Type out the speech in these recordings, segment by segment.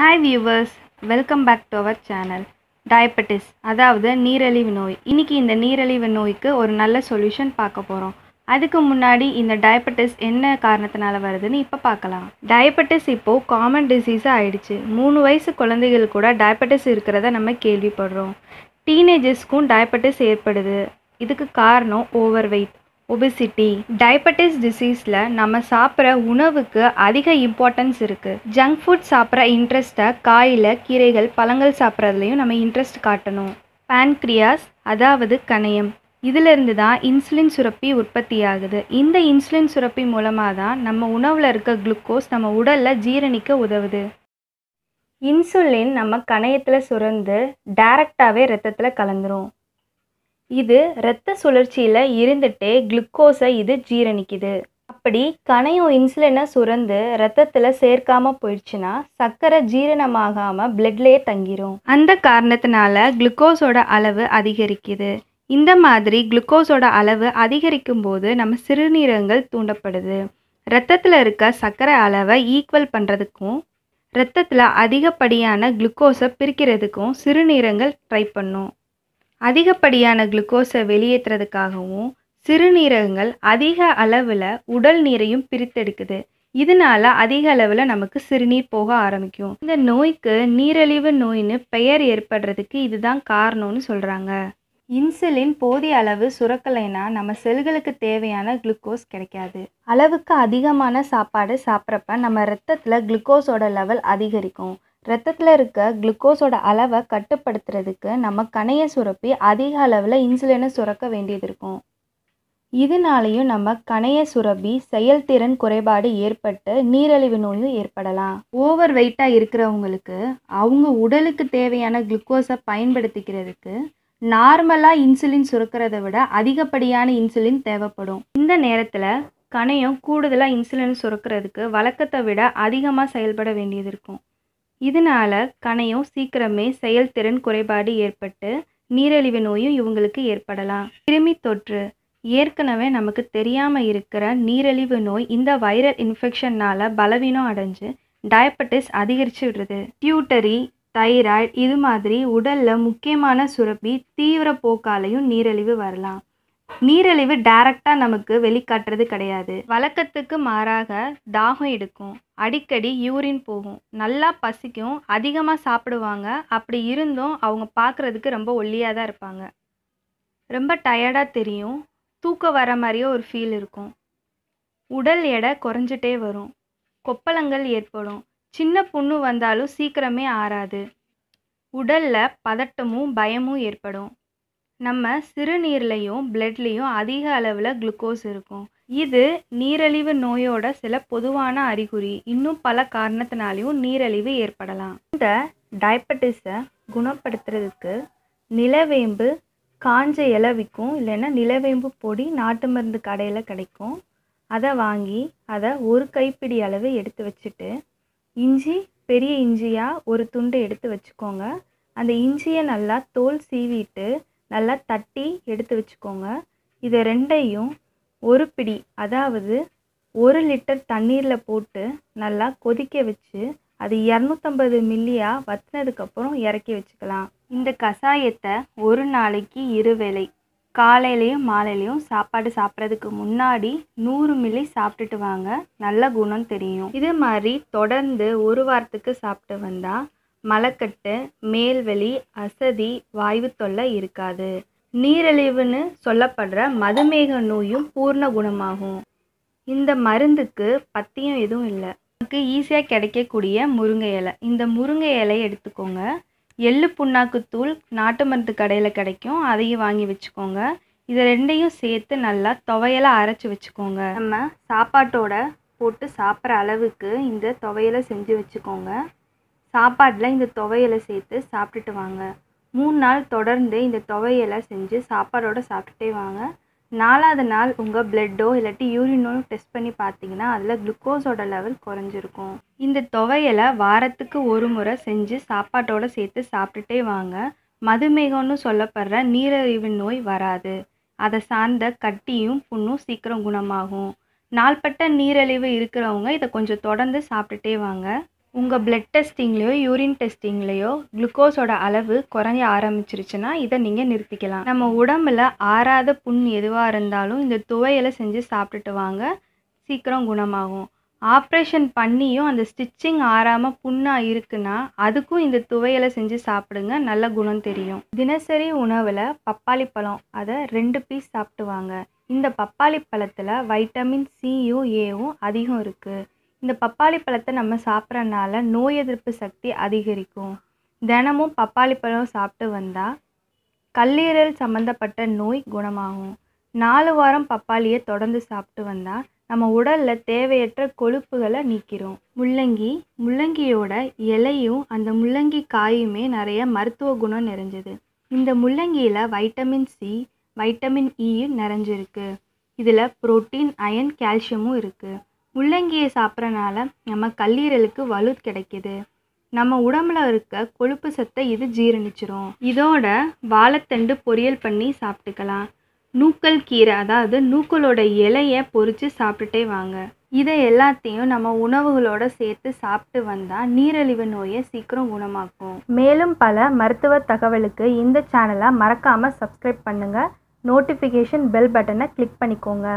hi viewers welcome back to our channel diabetes அதாவது நீரழிவு நோய் இன்றைக்கி இந்த நீரழிவு நோய்க்கு ஒரு நல்ல சொல்யூஷன் பார்க்க போகிறோம் அதுக்கு முன்னாடி இந்த டயபெட்டிஸ் என்ன காரணத்தினால வருதுன்னு இப்போ பார்க்கலாம் டயபெட்டிஸ் இப்போது காமன் டிசீஸாக ஆயிடுச்சு மூணு வயசு குழந்தைகள் கூட டயபெட்டிஸ் இருக்கிறத நம்ம கேள்விப்படுறோம் டீனேஜர்ஸ்க்கும் டயபெட்டிஸ் ஏற்படுது இதுக்கு காரணம் ஓவர் வெயிட் ஒபிசிட்டி டயபெட்டிஸ் டிசீஸில் நம்ம சாப்பிட்ற உணவுக்கு அதிக இம்பார்ட்டன்ஸ் இருக்குது ஜங்க் ஃபுட் சாப்பிட்ற இன்ட்ரெஸ்ட்டை காயில் கீரைகள் பழங்கள் சாப்பிட்றதுலையும் நம்ம இன்ட்ரெஸ்ட் காட்டணும் பேன்க்ரியாஸ் அதாவது கணையம் இதிலிருந்து தான் இன்சுலின் சுரப்பி உற்பத்தி ஆகுது இந்த இன்சுலின் சுரப்பி மூலமாக தான் நம்ம உணவில் இருக்க குளுக்கோஸ் நம்ம உடலில் ஜீரணிக்க உதவுது இன்சுலின் நம்ம கணையத்தில் சுரந்து டைரெக்டாகவே ரத்தத்தில் கலந்துரும் இது இரத்த சுழற்சியில் இருந்துகிட்டே குளுக்கோஸை இது ஜீரணிக்குது அப்படி கனையும் இன்சுலினை சுரந்து ரத்தத்தில் சேர்க்காம போயிடுச்சுன்னா சர்க்கரை ஜீரணமாகாமல் பிளட்லேயே தங்கிரும் அந்த காரணத்தினால குளுக்கோஸோட அளவு அதிகரிக்குது இந்த மாதிரி குளுக்கோஸோட அளவு அதிகரிக்கும் போது நம்ம சிறுநீரகங்கள் தூண்டப்படுது ரத்தத்தில் இருக்க சர்க்கரை அளவை ஈக்குவல் பண்ணுறதுக்கும் ரத்தத்தில் அதிகப்படியான குளுக்கோஸை பிரிக்கிறதுக்கும் சிறுநீரகங்கள் ட்ரை பண்ணும் அதிகப்படியான குளுக்கோஸை வெளியேற்றுறதுக்காகவும் சிறுநீரகங்கள் அதிக அளவில் உடல் நீரையும் பிரித்தெடுக்குது இதனால அதிக அளவில் நமக்கு சிறுநீர் போக ஆரம்பிக்கும் இந்த நோய்க்கு நீரழிவு நோயின்னு பெயர் ஏற்படுறதுக்கு இதுதான் காரணம்னு சொல்கிறாங்க இன்சுலின் போதிய அளவு சுரக்கலைனா நம்ம செல்களுக்கு தேவையான குளுக்கோஸ் கிடைக்காது அளவுக்கு அதிகமான சாப்பாடு சாப்பிட்றப்ப நம்ம ரத்தத்தில் குளுக்கோஸோட லெவல் அதிகரிக்கும் ரத்தத்தில் இருக்க குளுக்கோஸோட அளவை கட்டுப்படுத்துறதுக்கு நம்ம கணையை சுரப்பி அதிக அளவில் இன்சுலினை சுரக்க வேண்டியது இருக்கும் இதனாலேயும் நம்ம கணையை சுரப்பி செயல்திறன் குறைபாடு ஏற்பட்டு நீரழிவு நோயும் ஏற்படலாம் ஓவர் வெயிட்டாக இருக்கிறவங்களுக்கு அவங்க உடலுக்கு தேவையான குளுக்கோஸை பயன்படுத்திக்கிறதுக்கு நார்மலாக இன்சுலின் சுரக்கிறத விட அதிகப்படியான இன்சுலின் தேவைப்படும் இந்த நேரத்தில் கணையம் கூடுதலாக இன்சுலின் சுரக்கிறதுக்கு வழக்கத்தை விட அதிகமாக செயல்பட வேண்டியது இருக்கும் இதனால் கணையும் சீக்கிரமே செயல்திறன் குறைபாடு ஏற்பட்டு நீரிழிவு நோயும் இவங்களுக்கு ஏற்படலாம் கிருமி தொற்று ஏற்கனவே நமக்கு தெரியாமல் இருக்கிற நீரிழிவு நோய் இந்த வைரல் இன்ஃபெக்ஷன்னால் பலவீனம் அடைஞ்சு டயபட்டிஸ் அதிகரிச்சு விடுறது டியூட்டரி தைராய்டு இது மாதிரி உடலில் முக்கியமான சுரப்பி தீவிர போக்காலையும் நீரழிவு வரலாம் நீரிழிவு டைரக்டாக நமக்கு வெளிக்காட்டுறது கிடையாது வழக்கத்துக்கு மாறாக தாகம் எடுக்கும் அடிக்கடி யூரின் போகும் நல்லா பசிக்கும் அதிகமாக சாப்பிடுவாங்க அப்படி இருந்தும் அவங்க பார்க்குறதுக்கு ரொம்ப ஒல்லியாக தான் இருப்பாங்க ரொம்ப டயர்டாக தெரியும் தூக்கம் வர மாதிரியே ஒரு ஃபீல் இருக்கும் உடல் எடை குறைஞ்சிட்டே வரும் கொப்பளங்கள் ஏற்படும் சின்ன புண்ணு வந்தாலும் சீக்கிரமே ஆறாது உடலில் பதட்டமும் பயமும் ஏற்படும் நம்ம சிறுநீர்லேயும் பிளட்லேயும் அதிக அளவில் குளுக்கோஸ் இருக்கும் இது நீரழிவு நோயோட சில பொதுவான அறிகுறி இன்னும் பல காரணத்தினாலையும் நீரழிவு ஏற்படலாம் இந்த டயபட்டிஸை குணப்படுத்துறதுக்கு நிலவேம்பு காஞ்ச இலவிக்கும் இல்லைன்னா நிலவேம்பு பொடி நாட்டு மருந்து கடையில் கிடைக்கும் அதை வாங்கி அதை ஒரு கைப்பிடி அளவு எடுத்து வச்சுட்டு இஞ்சி பெரிய இஞ்சியாக ஒரு துண்டு எடுத்து வச்சுக்கோங்க அந்த இஞ்சியை நல்லா தோல் சீவிட்டு நல்லா தட்டி எடுத்து வச்சுக்கோங்க இது ரெண்டையும் ஒரு பிடி அதாவது ஒரு லிட்டர் தண்ணீரில் போட்டு நல்லா கொதிக்க வச்சு அது இரநூத்தம்பது மில்லியாக வத்தினதுக்கப்புறம் இறக்கி வச்சுக்கலாம் இந்த கஷாயத்தை ஒரு நாளைக்கு இருவேளை காலையிலையும் மாலையிலையும் சாப்பாடு சாப்பிட்றதுக்கு முன்னாடி நூறு மில்லி சாப்பிட்டுட்டு வாங்க நல்ல குணம் தெரியும் இது மாதிரி தொடர்ந்து ஒரு வாரத்துக்கு சாப்பிட்டு வந்தால் மலக்கட்டு மேல்வலி அசதி வாய்வு தொல்லை இருக்காது நீரிழிவுன்னு சொல்லப்படுற மதுமேக நோயும் பூர்ண குணமாகும் இந்த மருந்துக்கு பத்தியம் எதுவும் இல்லை நமக்கு ஈஸியாக கிடைக்கக்கூடிய முருங்கை இலை இந்த முருங்கை இலையை எடுத்துக்கோங்க எள்ளு புண்ணாக்கு தூள் நாட்டு மருந்து கடையில் கிடைக்கும் அதையும் வாங்கி வச்சுக்கோங்க இதை ரெண்டையும் சேர்த்து நல்லா துவையலை அரைச்சி வச்சுக்கோங்க நம்ம சாப்பாட்டோட போட்டு சாப்பிட்ற அளவுக்கு இந்த துவையலை செஞ்சு வச்சுக்கோங்க சாப்பாட்டில் இந்த துவையலை சேர்த்து சாப்பிட்டுட்டு வாங்க மூணு நாள் தொடர்ந்து இந்த துவையலை செஞ்சு சாப்பாடோடு சாப்பிட்டுட்டே வாங்க நாலாவது நாள் உங்கள் பிளட்டோ இல்லாட்டி யூரினோ டெஸ்ட் பண்ணி பார்த்தீங்கன்னா அதில் குளுக்கோஸோட லெவல் குறைஞ்சிருக்கும் இந்த துவையலை வாரத்துக்கு ஒரு முறை செஞ்சு சாப்பாட்டோடு சேர்த்து சாப்பிட்டுட்டே வாங்க மதுமேகம்னு சொல்லப்படுற நீரழிவு நோய் வராது அதை சார்ந்த கட்டியும் புண்ணும் சீக்கிரம் குணமாகும் நாள்பட்ட நீரழிவு இருக்கிறவங்க இதை கொஞ்சம் தொடர்ந்து சாப்பிட்டுட்டே வாங்க உங்கள் பிளட் டெஸ்டிங்லேயோ யூரின் டெஸ்டிங்லேயோ குளுக்கோஸோட அளவு குறைய ஆரம்பிச்சிருச்சுன்னா இதை நீங்கள் நிறுத்திக்கலாம் நம்ம உடம்பில் ஆறாத புண் எதுவாக இருந்தாலும் இந்த துவையலை செஞ்சு சாப்பிட்டுட்டு வாங்க சீக்கிரம் குணமாகும் ஆப்ரேஷன் பண்ணியும் அந்த ஸ்டிச்சிங் ஆறாமல் புண்ணாக இருக்குன்னா அதுக்கும் இந்த துவையலை செஞ்சு சாப்பிடுங்க நல்ல குணம் தெரியும் தினசரி உணவில் பப்பாளி பழம் அதை ரெண்டு பீஸ் சாப்பிட்டு வாங்க இந்த பப்பாளி பழத்தில் வைட்டமின் சியும் ஏவும் அதிகம் இருக்குது இந்த பப்பாளி பழத்தை நம்ம சாப்பிட்றனால நோய் எதிர்ப்பு சக்தி அதிகரிக்கும் தினமும் பப்பாளி பழம் சாப்பிட்டு வந்தால் கல்லீரல் சம்மந்தப்பட்ட நோய் குணமாகும் நாலு வாரம் பப்பாளியை தொடர்ந்து சாப்பிட்டு வந்தால் நம்ம உடலில் தேவையற்ற கொழுப்புகளை நீக்கிறோம் முள்ளங்கி முள்ளங்கியோட இலையும் அந்த முள்ளங்கி காயுமே நிறைய மருத்துவ குணம் நிறைஞ்சது இந்த முள்ளங்கியில் vitamin C vitamin E e நிறைஞ்சிருக்கு இதில் புரோட்டீன் அயன் கால்சியமும் இருக்குது முள்ளங்கியை சாப்பிட்றனால நம்ம கல்லீரலுக்கு வலு கிடைக்கிது நம்ம உடம்புல இருக்க கொழுப்பு சத்தை இது ஜீரணிச்சிரும் இதோட வாழைத்தண்டு பொரியல் பண்ணி சாப்பிட்டுக்கலாம் நூக்கல் கீரை அதாவது நூக்களோட இலையை பொறிச்சு சாப்பிட்டுட்டே வாங்க இதை எல்லாத்தையும் நம்ம உணவுகளோட சேர்த்து சாப்பிட்டு வந்தால் நீரிழிவு நோயை சீக்கிரம் குணமாக்கும் மேலும் பல மருத்துவ தகவலுக்கு இந்த சேனலை மறக்காமல் சப்ஸ்கிரைப் பண்ணுங்கள் நோட்டிஃபிகேஷன் பெல் பட்டனை கிளிக் பண்ணிக்கோங்க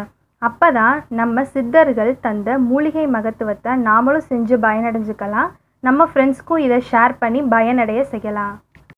அப்போ தான் நம்ம சித்தர்கள் தந்த மூலிகை மகத்துவத்தை நாமளும் செஞ்சு பயனடைஞ்சுக்கலாம் நம்ம ஃப்ரெண்ட்ஸ்க்கும் இதை ஷேர் பண்ணி பயனடைய செய்யலாம்